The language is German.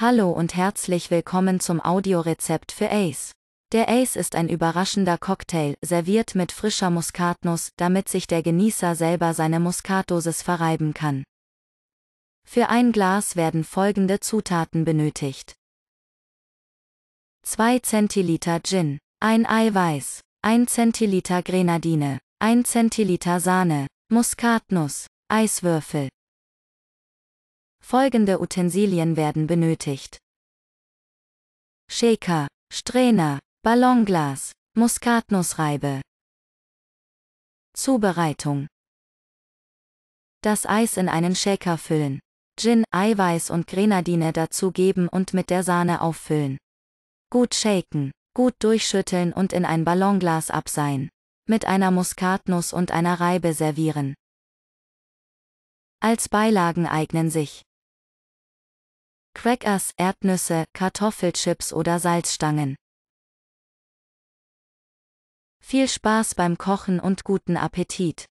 Hallo und herzlich willkommen zum Audiorezept für Ace. Der Ace ist ein überraschender Cocktail, serviert mit frischer Muskatnuss, damit sich der Genießer selber seine Muskatdosis verreiben kann. Für ein Glas werden folgende Zutaten benötigt. 2 Zentiliter Gin, ein Eiweiß, 1 Zentiliter Grenadine, 1 Zentiliter Sahne, Muskatnuss, Eiswürfel, Folgende Utensilien werden benötigt. Shaker, Strainer, Ballonglas, Muskatnussreibe. Zubereitung. Das Eis in einen Shaker füllen. Gin, Eiweiß und Grenadine dazugeben und mit der Sahne auffüllen. Gut shaken, gut durchschütteln und in ein Ballonglas abseihen. Mit einer Muskatnuss und einer Reibe servieren. Als Beilagen eignen sich Crackers, Erdnüsse, Kartoffelchips oder Salzstangen. Viel Spaß beim Kochen und guten Appetit!